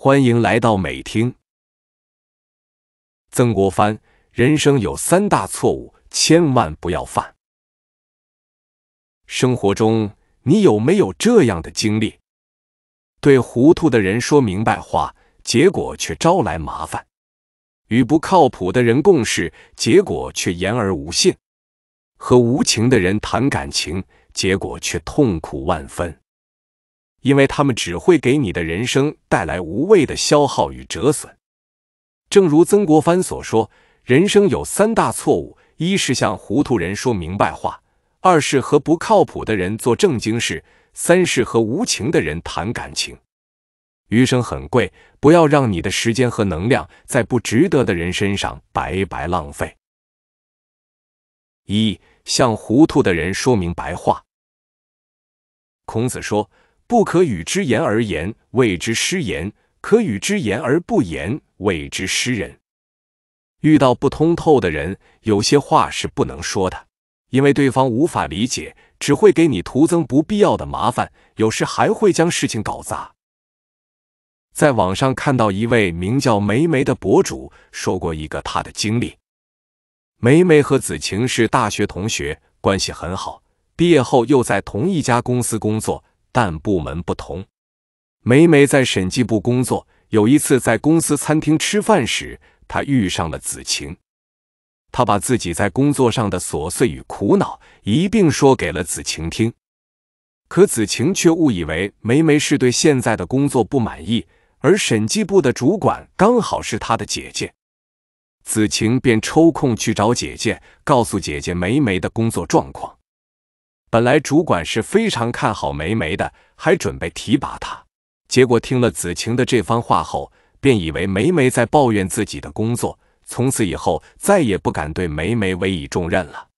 欢迎来到美听。曾国藩，人生有三大错误，千万不要犯。生活中，你有没有这样的经历？对糊涂的人说明白话，结果却招来麻烦；与不靠谱的人共事，结果却言而无信；和无情的人谈感情，结果却痛苦万分。因为他们只会给你的人生带来无谓的消耗与折损。正如曾国藩所说，人生有三大错误：一是向糊涂人说明白话；二是和不靠谱的人做正经事；三是和无情的人谈感情。余生很贵，不要让你的时间和能量在不值得的人身上白白浪费。一，向糊涂的人说明白话。孔子说。不可与之言而言，谓之失言；可与之言而不言，谓之失人。遇到不通透的人，有些话是不能说的，因为对方无法理解，只会给你徒增不必要的麻烦，有时还会将事情搞砸。在网上看到一位名叫梅梅的博主说过一个她的经历：梅梅和子晴是大学同学，关系很好，毕业后又在同一家公司工作。但部门不同，梅梅在审计部工作。有一次在公司餐厅吃饭时，她遇上了子晴。她把自己在工作上的琐碎与苦恼一并说给了子晴听。可子晴却误以为梅梅是对现在的工作不满意，而审计部的主管刚好是她的姐姐，子晴便抽空去找姐姐，告诉姐姐梅梅的工作状况。本来主管是非常看好梅梅的，还准备提拔她，结果听了子晴的这番话后，便以为梅梅在抱怨自己的工作，从此以后再也不敢对梅梅委以重任了。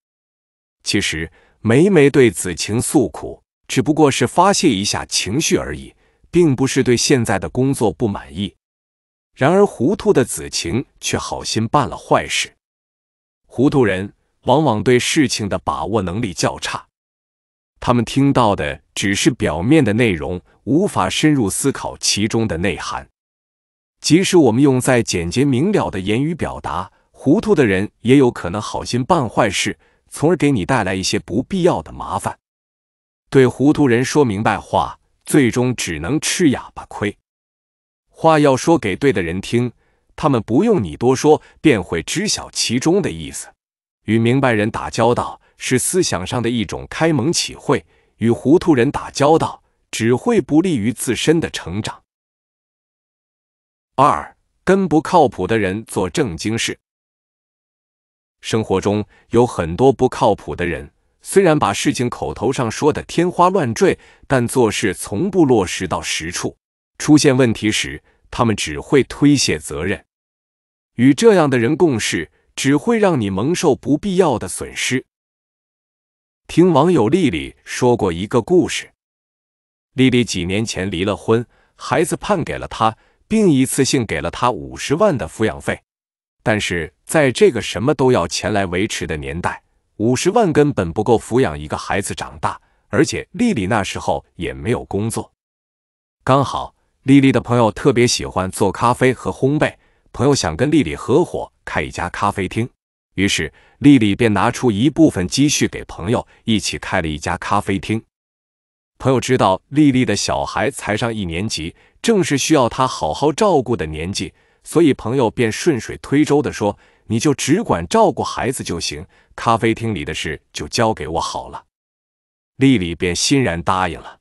其实梅梅对子晴诉苦，只不过是发泄一下情绪而已，并不是对现在的工作不满意。然而糊涂的子晴却好心办了坏事。糊涂人往往对事情的把握能力较差。他们听到的只是表面的内容，无法深入思考其中的内涵。即使我们用再简洁明了的言语表达，糊涂的人也有可能好心办坏事，从而给你带来一些不必要的麻烦。对糊涂人说明白话，最终只能吃哑巴亏。话要说给对的人听，他们不用你多说，便会知晓其中的意思。与明白人打交道。是思想上的一种开蒙启慧，与糊涂人打交道只会不利于自身的成长。二，跟不靠谱的人做正经事。生活中有很多不靠谱的人，虽然把事情口头上说的天花乱坠，但做事从不落实到实处。出现问题时，他们只会推卸责任。与这样的人共事，只会让你蒙受不必要的损失。听网友丽丽说过一个故事。丽丽几年前离了婚，孩子判给了她，并一次性给了她五十万的抚养费。但是在这个什么都要钱来维持的年代，五十万根本不够抚养一个孩子长大，而且丽丽那时候也没有工作。刚好丽丽的朋友特别喜欢做咖啡和烘焙，朋友想跟丽丽合伙开一家咖啡厅。于是，丽丽便拿出一部分积蓄给朋友，一起开了一家咖啡厅。朋友知道丽丽的小孩才上一年级，正是需要她好好照顾的年纪，所以朋友便顺水推舟的说：“你就只管照顾孩子就行，咖啡厅里的事就交给我好了。”丽丽便欣然答应了。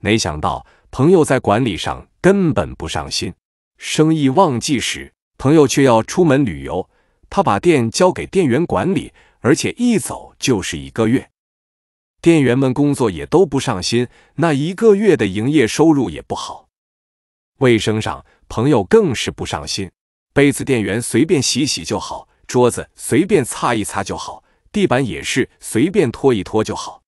没想到，朋友在管理上根本不上心，生意旺季时，朋友却要出门旅游。他把店交给店员管理，而且一走就是一个月。店员们工作也都不上心，那一个月的营业收入也不好。卫生上，朋友更是不上心，杯子店员随便洗洗就好，桌子随便擦一擦就好，地板也是随便拖一拖就好。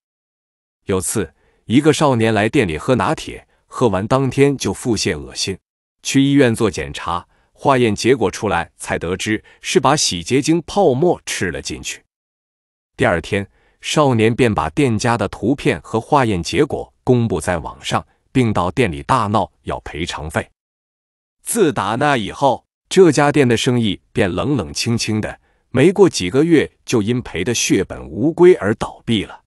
有次，一个少年来店里喝拿铁，喝完当天就腹泻恶心，去医院做检查。化验结果出来，才得知是把洗洁精泡沫吃了进去。第二天，少年便把店家的图片和化验结果公布在网上，并到店里大闹要赔偿费。自打那以后，这家店的生意便冷冷清清的，没过几个月就因赔的血本无归而倒闭了。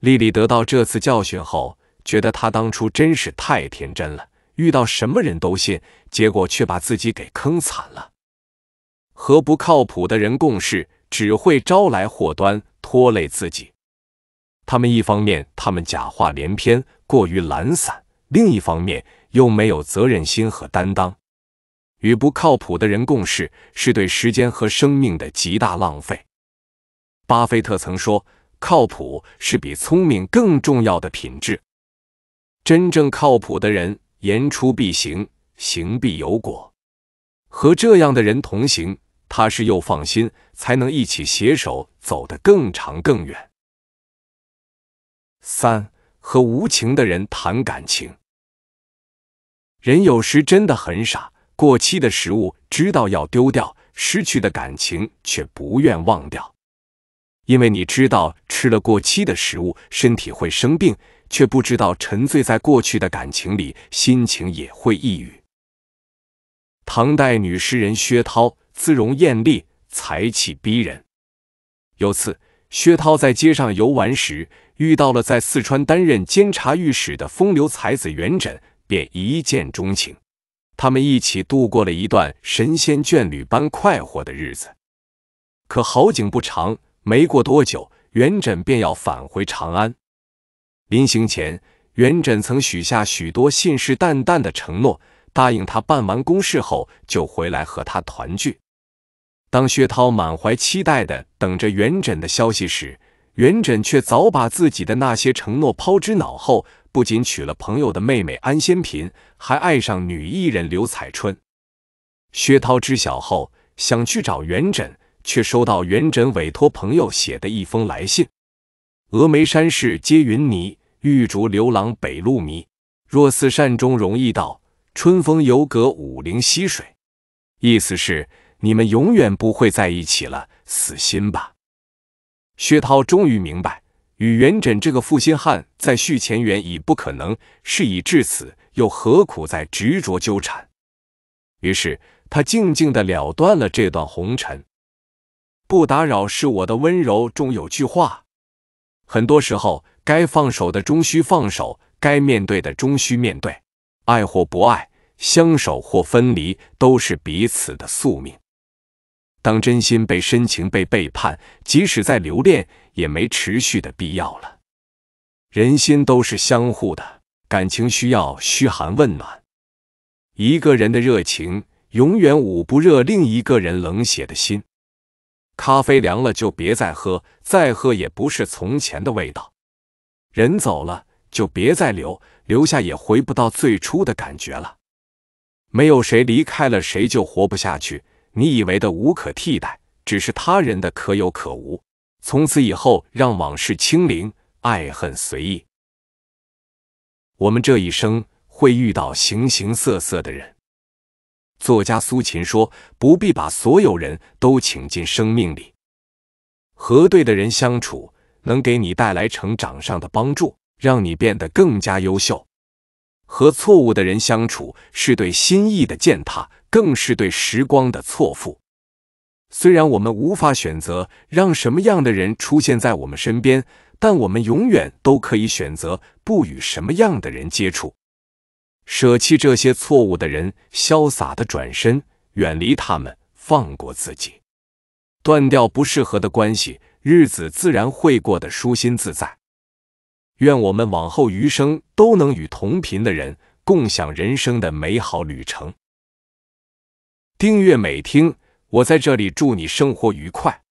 丽丽得到这次教训后，觉得她当初真是太天真了。遇到什么人都信，结果却把自己给坑惨了。和不靠谱的人共事，只会招来祸端，拖累自己。他们一方面他们假话连篇，过于懒散；另一方面又没有责任心和担当。与不靠谱的人共事，是对时间和生命的极大浪费。巴菲特曾说：“靠谱是比聪明更重要的品质。”真正靠谱的人。言出必行，行必有果。和这样的人同行，踏实又放心，才能一起携手走得更长更远。三，和无情的人谈感情。人有时真的很傻，过期的食物知道要丢掉，失去的感情却不愿忘掉，因为你知道吃了过期的食物，身体会生病。却不知道沉醉在过去的感情里，心情也会抑郁。唐代女诗人薛涛，姿容艳丽，才气逼人。有次，薛涛在街上游玩时，遇到了在四川担任监察御史的风流才子元稹，便一见钟情。他们一起度过了一段神仙眷侣般快活的日子。可好景不长，没过多久，元稹便要返回长安。临行前，元稹曾许下许多信誓旦旦的承诺，答应他办完公事后就回来和他团聚。当薛涛满怀期待的等着元稹的消息时，元稹却早把自己的那些承诺抛之脑后，不仅娶了朋友的妹妹安仙嫔，还爱上女艺人刘彩春。薛涛知晓后，想去找元稹，却收到元稹委托朋友写的一封来信。峨眉山势接云霓，玉竹流郎北路迷。若似善中容易到，春风犹隔五陵溪水。意思是你们永远不会在一起了，死心吧。薛涛终于明白，与元稹这个负心汉再续前缘已不可能，事已至此，又何苦再执着纠缠？于是他静静的了断了这段红尘。不打扰是我的温柔，中有句话。很多时候，该放手的终须放手，该面对的终须面对。爱或不爱，相守或分离，都是彼此的宿命。当真心被深情被背叛，即使再留恋，也没持续的必要了。人心都是相互的，感情需要嘘寒问暖。一个人的热情永远捂不热另一个人冷血的心。咖啡凉了就别再喝，再喝也不是从前的味道。人走了就别再留，留下也回不到最初的感觉了。没有谁离开了谁就活不下去。你以为的无可替代，只是他人的可有可无。从此以后，让往事清零，爱恨随意。我们这一生会遇到形形色色的人。作家苏秦说：“不必把所有人都请进生命里，和对的人相处，能给你带来成长上的帮助，让你变得更加优秀；和错误的人相处，是对心意的践踏，更是对时光的错付。虽然我们无法选择让什么样的人出现在我们身边，但我们永远都可以选择不与什么样的人接触。”舍弃这些错误的人，潇洒的转身，远离他们，放过自己，断掉不适合的关系，日子自然会过得舒心自在。愿我们往后余生都能与同频的人共享人生的美好旅程。订阅美听，我在这里祝你生活愉快。